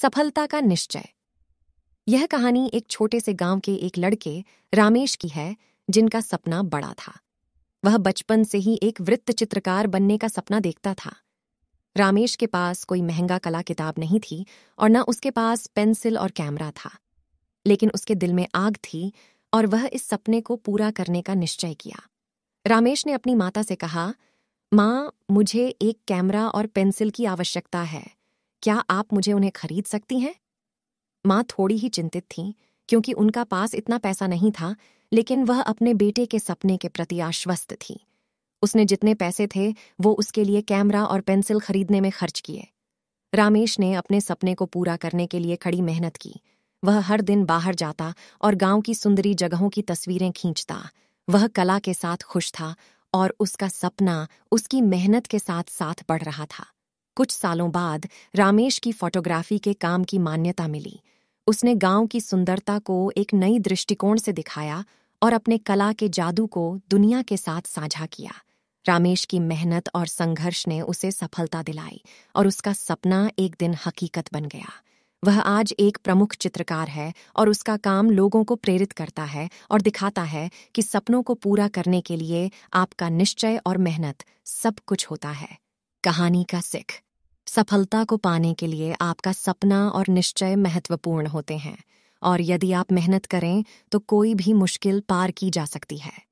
सफलता का निश्चय यह कहानी एक छोटे से गांव के एक लड़के रामेश की है जिनका सपना बड़ा था वह बचपन से ही एक वृत्त चित्रकार बनने का सपना देखता था रामेश के पास कोई महंगा कला किताब नहीं थी और न उसके पास पेंसिल और कैमरा था लेकिन उसके दिल में आग थी और वह इस सपने को पूरा करने का निश्चय किया रामेश ने अपनी माता से कहा माँ मुझे एक कैमरा और पेंसिल की आवश्यकता है क्या आप मुझे उन्हें खरीद सकती हैं माँ थोड़ी ही चिंतित थीं क्योंकि उनका पास इतना पैसा नहीं था लेकिन वह अपने बेटे के सपने के प्रति आश्वस्त थी उसने जितने पैसे थे वो उसके लिए कैमरा और पेंसिल खरीदने में खर्च किए रामेश ने अपने सपने को पूरा करने के लिए खड़ी मेहनत की वह हर दिन बाहर जाता और गांव की सुंदरी जगहों की तस्वीरें खींचता वह कला के साथ खुश था और उसका सपना उसकी मेहनत के साथ साथ बढ़ रहा था कुछ सालों बाद रामेश की फोटोग्राफी के काम की मान्यता मिली उसने गांव की सुंदरता को एक नई दृष्टिकोण से दिखाया और अपने कला के जादू को दुनिया के साथ साझा किया रामेश की मेहनत और संघर्ष ने उसे सफलता दिलाई और उसका सपना एक दिन हकीकत बन गया वह आज एक प्रमुख चित्रकार है और उसका काम लोगों को प्रेरित करता है और दिखाता है कि सपनों को पूरा करने के लिए आपका निश्चय और मेहनत सब कुछ होता है कहानी का सिख सफलता को पाने के लिए आपका सपना और निश्चय महत्वपूर्ण होते हैं और यदि आप मेहनत करें तो कोई भी मुश्किल पार की जा सकती है